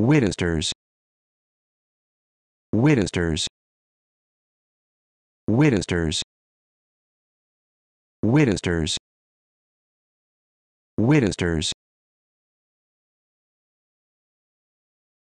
Witisters Witisters Witisters Witisters Witisters